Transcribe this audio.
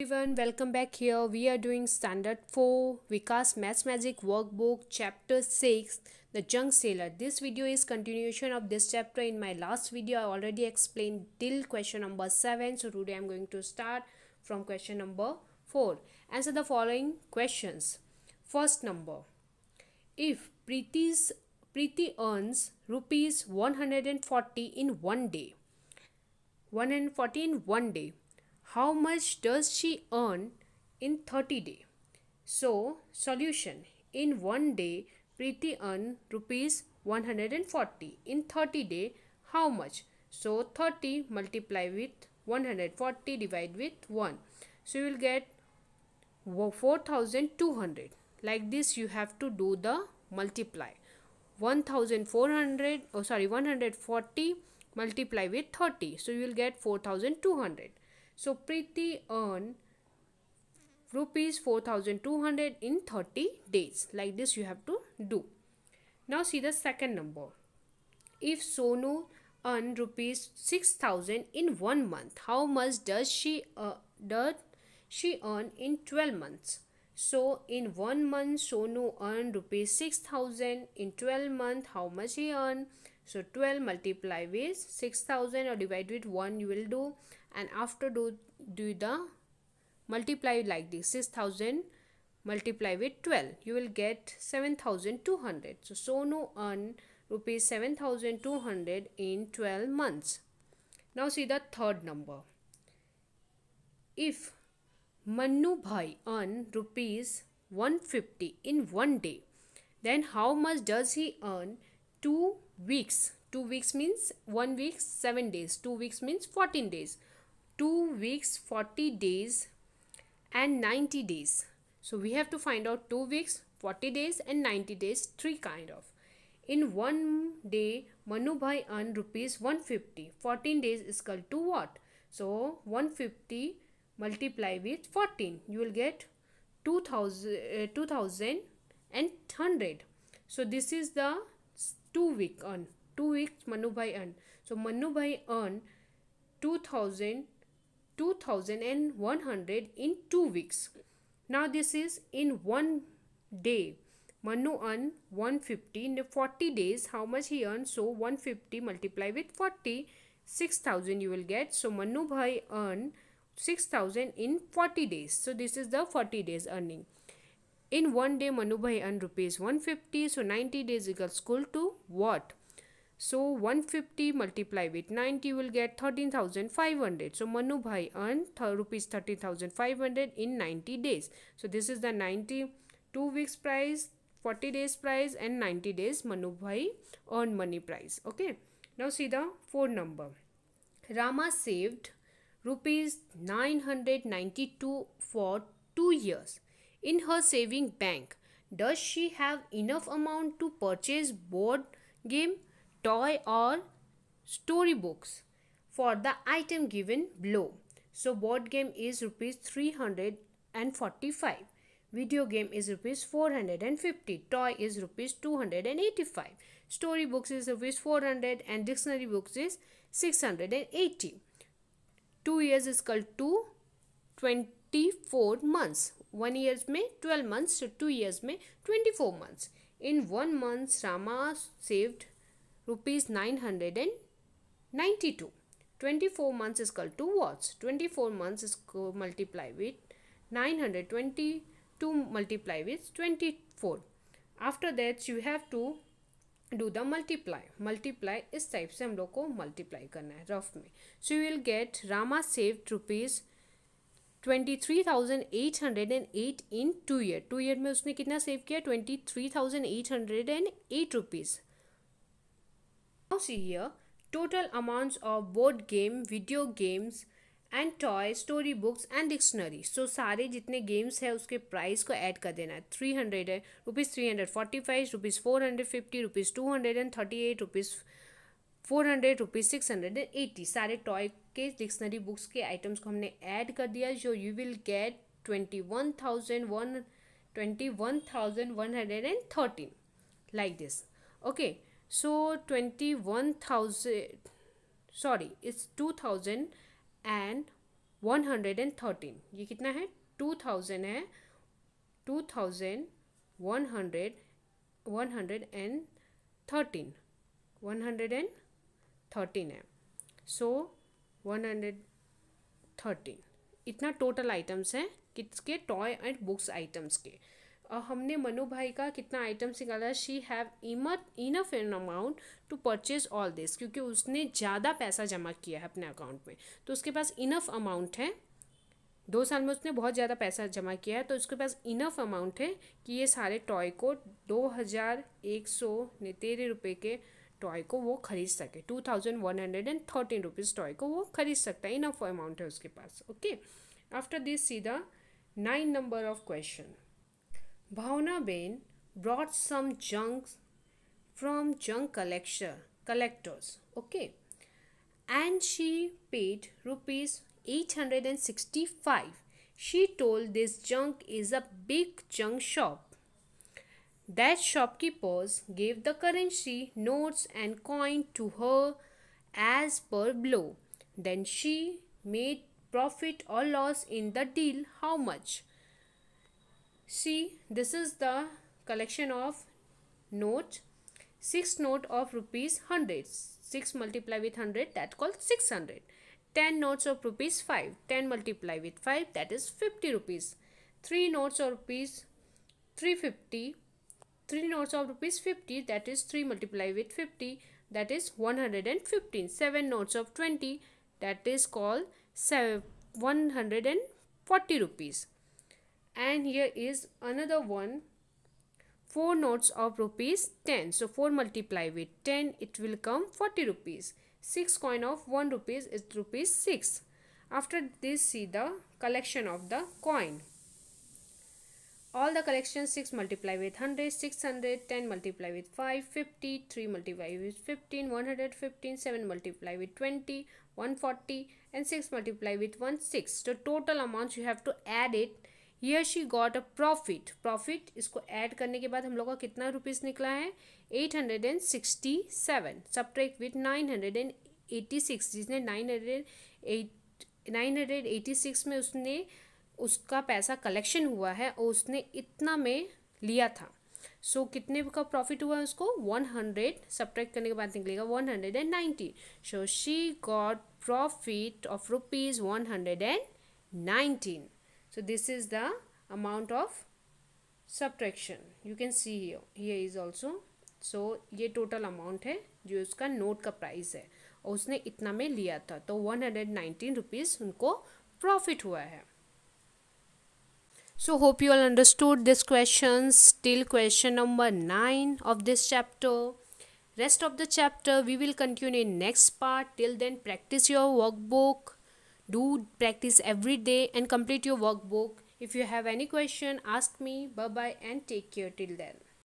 everyone welcome back here we are doing standard 4 vikas maths magic workbook chapter 6 the junk sailor this video is continuation of this chapter in my last video i already explained till question number 7 so today i'm going to start from question number 4 answer the following questions first number if priti's earns rupees 140 in one day 140 in one day how much does she earn in 30 day so solution in one day Preeti earn rupees 140 in 30 day how much so 30 multiply with 140 divide with 1 so you will get 4200 like this you have to do the multiply 1400 oh sorry 140 multiply with 30 so you will get 4200 so Preeti earned rupees 4200 in 30 days. Like this you have to do. Now see the second number. If Sonu earned rupees 6000 in 1 month, how much does she uh, does she earn in 12 months? So in 1 month Sonu earned rupees 6000 in 12 month how much she earned? so 12 multiply with 6000 or divide with 1 you will do and after do do the multiply like this 6000 multiply with 12 you will get 7200 so Sonu earn rupees 7200 in 12 months now see the third number if Mannu Bhai earn rupees 150 in one day then how much does he earn 2 weeks. 2 weeks means 1 week 7 days. 2 weeks means 14 days. 2 weeks 40 days and 90 days. So we have to find out 2 weeks, 40 days and 90 days, 3 kind of. In one day, Manubhai earned rupees 150. 14 days is equal to what? So 150 multiply with 14. You will get 2000, uh, 2100. So this is the two week earn two weeks Manubhai earn So Manubhai earned 2000 2100 in two weeks. Now this is in one day. Manu earn 150 in 40 days. How much he earned? So 150 multiply with 40, 6000 you will get. So Manu Bhai earned 6000 in 40 days. So this is the 40 days earning. In one day, Manubhai earned rupees 150. So 90 days equals equal to what? So 150 multiplied with 90 will get 13,500. So Manubhai earned th rupees 13,500 in 90 days. So this is the 90 two weeks price, 40 days price and 90 days Manubhai earned money price. Okay. Now see the four number. Rama saved rupees 992 for 2 years in her saving bank. Does she have enough amount to purchase board game, toy or storybooks for the item given below? So board game is rupees 345. Video game is rupees 450. Toy is rupees 285. Storybooks is rupees 400 and dictionary books is 680. 2 years is called 2 24 months. One years में twelve months two years में twenty four months in one month Rama saved rupees nine hundred and ninety two twenty four months is equal to what's twenty four months is multiply with nine hundred twenty two multiply with twenty four after that you have to do the multiply multiply इस type से हम लोग को multiply करना है rough में so you will gate Rama saved rupees twenty three thousand eight hundred and eight in two year two year में उसने कितना सेव किया twenty three thousand eight hundred and eight rupees now see here total amounts of board game video games and toy story books and dictionary so सारे जितने games है उसके price को add कर देना है थ्री हंड्रेड है rupees three hundred forty five rupees four hundred fifty rupees two hundred and thirty eight rupees four hundred rupees six hundred and eighty सारे टॉय के डिक्शनरी बुक्स के आइटम्स को हमने ऐड कर दिया जो you will get twenty one thousand one twenty one thousand one hundred and thirteen like this okay so twenty one thousand sorry it's two thousand and one hundred and thirteen ये कितना है two thousand है two thousand one hundred one hundred and thirteen one hundred and thirteen है so one hundred thirteen इतना total items हैं किसके toy and books items के और हमने मनु भाई का कितना आइटम्स निकाला शी हैव इमत enough an amount to purchase all this क्योंकि उसने ज़्यादा पैसा जमा किया है अपने अकाउंट में तो उसके पास इनफ अमाउंट है दो साल में उसने बहुत ज़्यादा पैसा जमा किया है तो उसके पास इनफ अमाउंट है कि ये सारे टॉय को दो हज़ार एक सौ नितेरे रुपये के टॉय को वो खरीद सके two thousand one hundred and thirteen rupees toy को वो खरीद सकता है इनफ अमाउंट है उसके पास ओके आफ्टर दिस सीधा nine number of question Bhavna ben brought some junk from junk she paid rupees eight hundred and sixty five she told this junk is a big junk shop That shopkeepers gave the currency, notes, and coin to her as per blow. Then she made profit or loss in the deal, how much? See, this is the collection of note, 6 note of rupees 100, 6 multiply with 100 that called 600. 10 notes of rupees 5, 10 multiply with 5 that is 50 rupees. 3 notes of rupees 350 3 notes of rupees 50 that is 3 multiplied with 50 that is 115. 7 notes of 20 that is called 140 rupees. And here is another one 4 notes of rupees 10. So 4 multiplied with 10 it will come 40 rupees. 6 coin of 1 rupees is rupees 6. After this see the collection of the coin. all the collection 6 multiply with 100 600 10 multiply with 5 with fifteen multiply with 15 115 7 multiply with 20 140 and 6 multiply with one six so total amount you have to add it here she got a profit profit इसको add करने के बाद हम लोग का कितना rupees निकला है eight hundred and sixty seven track with nine hundred and eighty six जिसने nine hundred eight nine hundred eighty six में उसने उसका पैसा कलेक्शन हुआ है और उसने इतना में लिया था सो so, कितने का प्रॉफिट हुआ उसको वन हंड्रेड सब्ट्रैक्ट करने के बाद निकलेगा one hundred and ninety so she got profit of rupees one hundred and nineteen so this is the amount of subtraction you can see here here is also so ये total amount है जो उसका note का price है और उसने इतना में लिया था तो वन हंड्रेड नाइन्टीन रुपीज़ उनको प्रॉफिट हुआ है so hope you all understood these questions till question number 9 of this chapter rest of the chapter we will continue in next part till then practice your workbook do practice every day and complete your workbook if you have any question ask me bye bye and take care till then